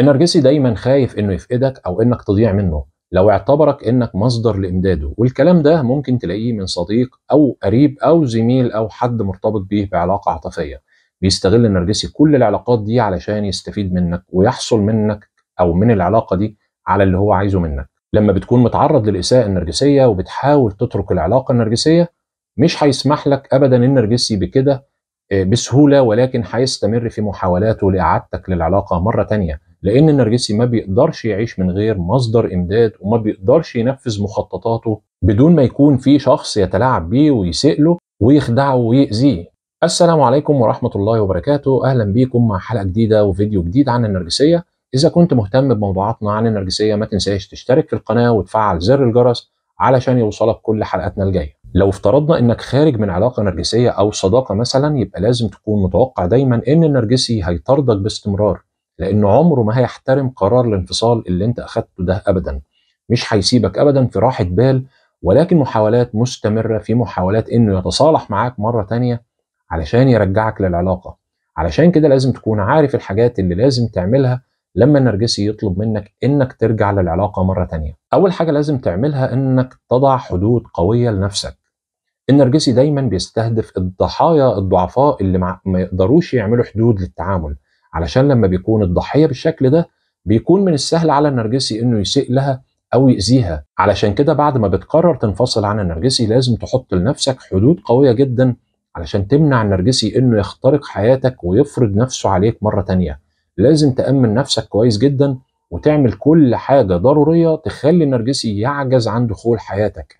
النرجسي دايما خايف انه يفقدك او انك تضيع منه لو اعتبرك انك مصدر لامداده والكلام ده ممكن تلاقيه من صديق او قريب او زميل او حد مرتبط بيه بعلاقه عاطفيه بيستغل النرجسي كل العلاقات دي علشان يستفيد منك ويحصل منك او من العلاقه دي على اللي هو عايزه منك لما بتكون متعرض للاساءه النرجسيه وبتحاول تترك العلاقه النرجسيه مش هيسمح لك ابدا النرجسي بكده آه، بسهوله ولكن هيستمر في محاولاته لاعادتك للعلاقه مره تانيه لان النرجسي ما بيقدرش يعيش من غير مصدر امداد وما بيقدرش ينفذ مخططاته بدون ما يكون في شخص يتلاعب بيه ويسئله ويخدعه ويأذيه السلام عليكم ورحمة الله وبركاته أهلا بيكم مع حلقة جديدة وفيديو جديد عن النرجسية إذا كنت مهتم بموضوعاتنا عن النرجسية ما تنساش تشترك في القناة وتفعل زر الجرس علشان يوصلك كل حلقاتنا الجاية لو افترضنا انك خارج من علاقة نرجسية او صداقة مثلا يبقى لازم تكون متوقع دايما ان النرجسي هيطاردك باستمرار لانه عمره ما هيحترم قرار الانفصال اللي انت اخدته ده ابدا مش هيسيبك ابدا في راحه بال ولكن محاولات مستمره في محاولات انه يتصالح معاك مره تانية علشان يرجعك للعلاقه علشان كده لازم تكون عارف الحاجات اللي لازم تعملها لما النرجسي يطلب منك انك ترجع للعلاقه مره تانية اول حاجه لازم تعملها انك تضع حدود قويه لنفسك النرجسي دايما بيستهدف الضحايا الضعفاء اللي ما يقدروش يعملوا حدود للتعامل علشان لما بيكون الضحيه بالشكل ده بيكون من السهل على النرجسي انه يسيء لها او يأذيها علشان كده بعد ما بتقرر تنفصل عن النرجسي لازم تحط لنفسك حدود قويه جدا علشان تمنع النرجسي انه يخترق حياتك ويفرض نفسه عليك مره تانيه لازم تأمن نفسك كويس جدا وتعمل كل حاجه ضروريه تخلي النرجسي يعجز عن دخول حياتك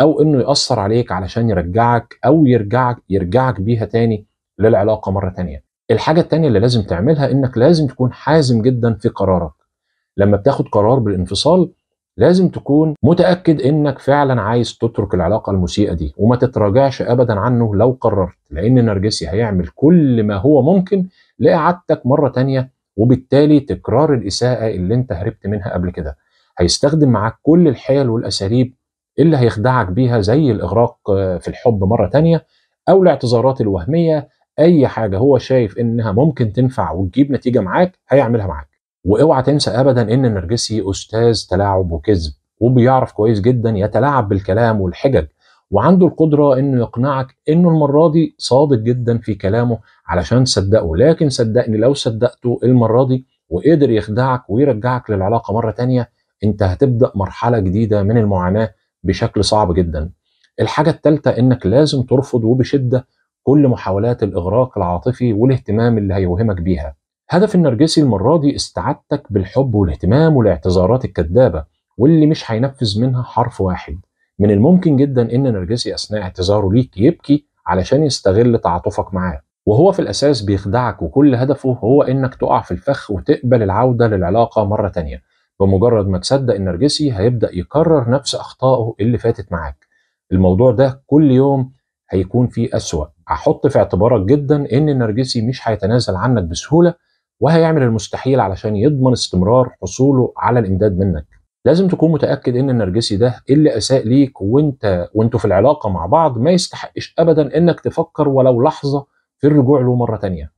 او انه يأثر عليك علشان يرجعك او يرجعك يرجعك بيها تاني للعلاقه مره تانيه الحاجة التانية اللي لازم تعملها انك لازم تكون حازم جدا في قرارك لما بتاخد قرار بالانفصال لازم تكون متأكد انك فعلا عايز تترك العلاقة المسيئة دي وما تتراجعش ابدا عنه لو قررت لان النرجسي هيعمل كل ما هو ممكن لإعادتك مرة تانية وبالتالي تكرار الإساءة اللي انت هربت منها قبل كده هيستخدم معاك كل الحيل والأساليب اللي هيخدعك بيها زي الإغراق في الحب مرة تانية أو الاعتذارات الوهمية اي حاجه هو شايف انها ممكن تنفع وتجيب نتيجه معاك هيعملها معاك واوعى تنسى ابدا ان النرجسي استاذ تلاعب وكذب وبيعرف كويس جدا يتلاعب بالكلام والحجج وعنده القدرة انه يقنعك انه المرة دي صادق جدا في كلامه علشان تصدقه لكن صدقني لو صدقته المرة دي وقدر يخدعك ويرجعك للعلاقة مرة تانية انت هتبدأ مرحلة جديدة من المعاناة بشكل صعب جدا الحاجة الثالثه انك لازم ترفض وبشدة كل محاولات الإغراق العاطفي والاهتمام اللي هيوهمك بيها هدف النرجسي المرة دي استعادتك بالحب والاهتمام والاعتذارات الكذابة واللي مش هينفذ منها حرف واحد من الممكن جدا إن نرجسي أثناء اعتذاره ليك يبكي علشان يستغل تعاطفك معاه وهو في الأساس بيخدعك وكل هدفه هو إنك تقع في الفخ وتقبل العودة للعلاقة مرة تانية بمجرد ما تصدق النرجسي هيبدأ يكرر نفس أخطائه اللي فاتت معاك الموضوع ده كل يوم هيكون فيه أسوأ هحط في اعتبارك جدا ان النرجسي مش هيتنازل عنك بسهوله وهيعمل المستحيل علشان يضمن استمرار حصوله على الامداد منك لازم تكون متاكد ان النرجسي ده اللي اساء ليك وانت وانتوا في العلاقه مع بعض ما يستحقش ابدا انك تفكر ولو لحظه في الرجوع له مره تانية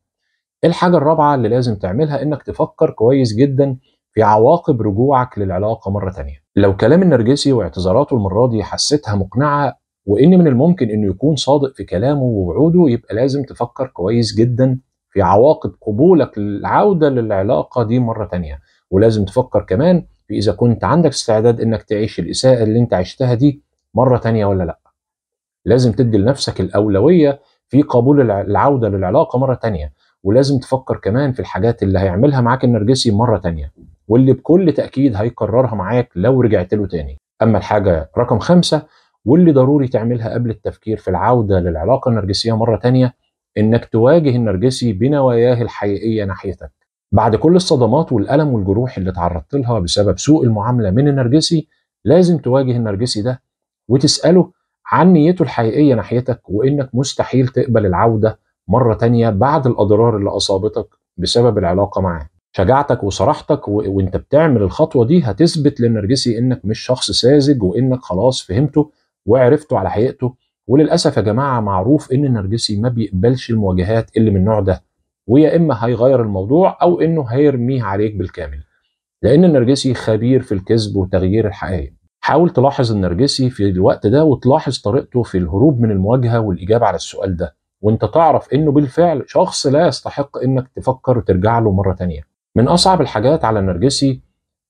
الحاجه الرابعه اللي لازم تعملها انك تفكر كويس جدا في عواقب رجوعك للعلاقه مره تانية لو كلام النرجسي واعتذاراته المره دي حسيتها مقنعه وان من الممكن انه يكون صادق في كلامه ووعوده يبقى لازم تفكر كويس جدا في عواقب قبولك للعوده للعلاقه دي مره تانية ولازم تفكر كمان في اذا كنت عندك استعداد انك تعيش الاساءه اللي انت عشتها دي مره تانية ولا لا لازم تدي لنفسك الاولويه في قبول العوده للعلاقه مره تانية ولازم تفكر كمان في الحاجات اللي هيعملها معاك النرجسي مره تانية واللي بكل تاكيد هيكررها معاك لو رجعت له تاني اما الحاجه رقم خمسة واللي ضروري تعملها قبل التفكير في العودة للعلاقة النرجسية مرة تانية إنك تواجه النرجسي بنواياه الحقيقية ناحيتك بعد كل الصدمات والألم والجروح اللي تعرضت لها بسبب سوء المعاملة من النرجسي لازم تواجه النرجسي ده وتسأله عن نيته الحقيقية ناحيتك وإنك مستحيل تقبل العودة مرة تانية بعد الأضرار اللي أصابتك بسبب العلاقة معاه شجاعتك وصراحتك و... وانت بتعمل الخطوة دي هتثبت للنرجسي انك مش شخص ساذج وانك خلاص فهمته وعرفته على حقيقته وللاسف يا جماعه معروف ان النرجسي ما بيقبلش المواجهات اللي من النوع ده ويا اما هيغير الموضوع او انه هيرميه عليك بالكامل لان النرجسي خبير في الكذب وتغيير الحقائق حاول تلاحظ النرجسي في الوقت ده وتلاحظ طريقته في الهروب من المواجهه والاجابه على السؤال ده وانت تعرف انه بالفعل شخص لا يستحق انك تفكر وترجع له مره تانية من اصعب الحاجات على النرجسي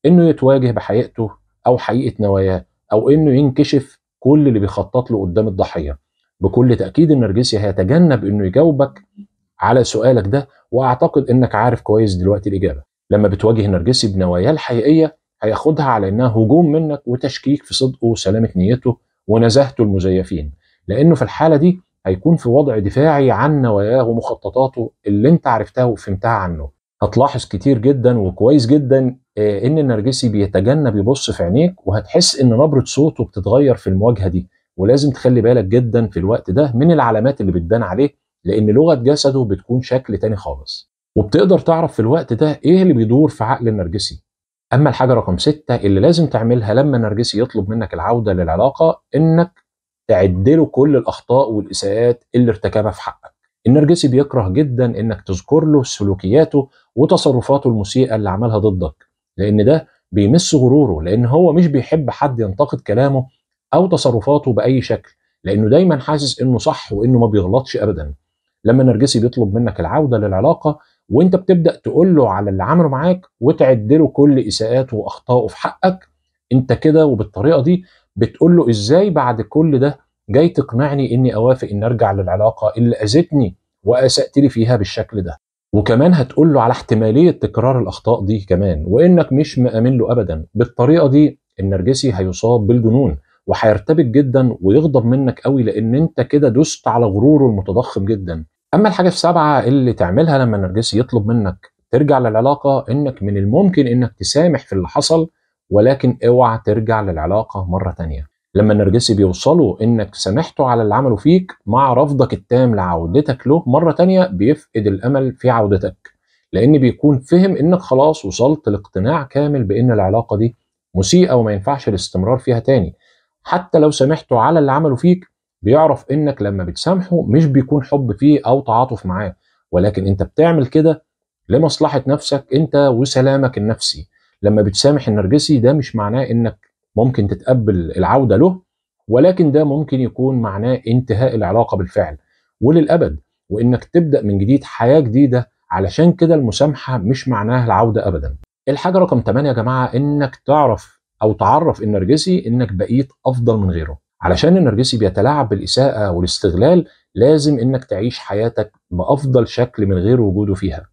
انه يتواجه بحقيقته او حقيقه نواياه او انه ينكشف كل اللي بيخطط له قدام الضحيه بكل تاكيد النرجسي هيتجنب انه يجاوبك على سؤالك ده واعتقد انك عارف كويس دلوقتي الاجابه لما بتواجه النرجسي بنواياه الحقيقيه هياخدها على انها هجوم منك وتشكيك في صدقه وسلامه نيته ونزاهته المزيفين لانه في الحاله دي هيكون في وضع دفاعي عن نواياه ومخططاته اللي انت عرفتها وفهمتها عنه هتلاحظ كتير جدا وكويس جدا آه، ان النرجسي بيتجنب يبص في عينيك وهتحس ان نبره صوته بتتغير في المواجهه دي ولازم تخلي بالك جدا في الوقت ده من العلامات اللي بتبان عليه لان لغه جسده بتكون شكل تاني خالص وبتقدر تعرف في الوقت ده ايه اللي بيدور في عقل النرجسي اما الحاجه رقم ستة اللي لازم تعملها لما النرجسي يطلب منك العوده للعلاقه انك تعد له كل الاخطاء والاساءات اللي ارتكبها في حقك النرجسي بيكره جدا انك تذكر له سلوكياته وتصرفاته المسيئه اللي عملها ضدك لان ده بيمس غروره لان هو مش بيحب حد ينتقد كلامه او تصرفاته باي شكل لانه دايما حاسس انه صح وانه ما بيغلطش ابدا لما نرجسي بيطلب منك العوده للعلاقه وانت بتبدا تقول له على اللي عمله معاك وتعد له كل اساءاته واخطائه في حقك انت كده وبالطريقه دي بتقول له ازاي بعد كل ده جاي تقنعني اني اوافق ان ارجع للعلاقه اللي اذتني واسات لي فيها بالشكل ده وكمان هتقول له على احتماليه تكرار الاخطاء دي كمان وانك مش مامن له ابدا بالطريقه دي النرجسي هيصاب بالجنون وهيرتبك جدا ويغضب منك قوي لان انت كده دست على غروره المتضخم جدا اما الحاجه في سبعه اللي تعملها لما النرجسي يطلب منك ترجع للعلاقه انك من الممكن انك تسامح في اللي حصل ولكن اوعى ترجع للعلاقه مره تانيه لما النرجسي بيوصله انك سامحته على اللي عمله فيك مع رفضك التام لعودتك له مره تانية بيفقد الامل في عودتك لان بيكون فهم انك خلاص وصلت لاقتناع كامل بان العلاقه دي مسيئه وما ينفعش الاستمرار فيها تاني حتى لو سامحته على اللي عمله فيك بيعرف انك لما بتسامحه مش بيكون حب فيه او تعاطف معاه ولكن انت بتعمل كده لمصلحه نفسك انت وسلامك النفسي لما بتسامح النرجسي ده مش معناه انك ممكن تتقبل العوده له ولكن ده ممكن يكون معناه انتهاء العلاقه بالفعل وللابد وانك تبدا من جديد حياه جديده علشان كده المسامحه مش معناها العوده ابدا. الحاجه رقم 8 يا جماعه انك تعرف او تعرف النرجسي انك بقيت افضل من غيره. علشان النرجسي بيتلاعب بالاساءه والاستغلال لازم انك تعيش حياتك بافضل شكل من غير وجوده فيها.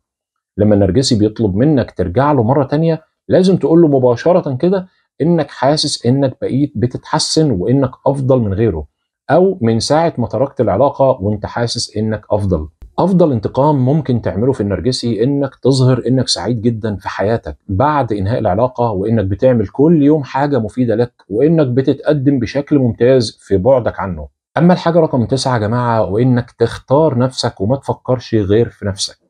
لما النرجسي بيطلب منك ترجع له مره تانية لازم تقول له مباشره كده انك حاسس انك بقيت بتتحسن وانك افضل من غيره او من ساعه ما تركت العلاقه وانت حاسس انك افضل افضل انتقام ممكن تعمله في النرجسي انك تظهر انك سعيد جدا في حياتك بعد انهاء العلاقه وانك بتعمل كل يوم حاجه مفيده لك وانك بتتقدم بشكل ممتاز في بعدك عنه اما الحاجه رقم تسعة يا جماعه وانك تختار نفسك وما تفكرش غير في نفسك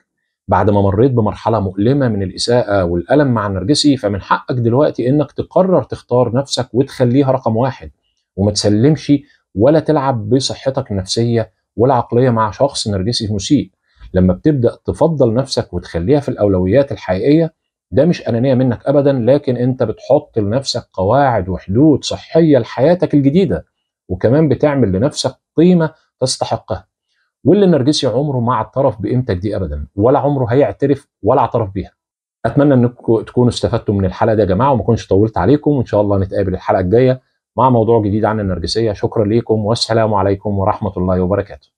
بعد ما مريت بمرحله مؤلمه من الاساءه والالم مع النرجسي فمن حقك دلوقتي انك تقرر تختار نفسك وتخليها رقم واحد وما تسلمش ولا تلعب بصحتك النفسيه والعقليه مع شخص نرجسي مسيء لما بتبدا تفضل نفسك وتخليها في الاولويات الحقيقيه ده مش انانيه منك ابدا لكن انت بتحط لنفسك قواعد وحدود صحيه لحياتك الجديده وكمان بتعمل لنفسك قيمه تستحقها واللي النرجسي عمره ما اعترف بقيمتك دي ابدا ولا عمره هيعترف ولا اعترف بيها اتمنى انكم تكونوا استفدتوا من الحلقه دي يا جماعه وما اكونش طولت عليكم وان شاء الله نتقابل الحلقه الجايه مع موضوع جديد عن النرجسيه شكرا ليكم والسلام عليكم ورحمه الله وبركاته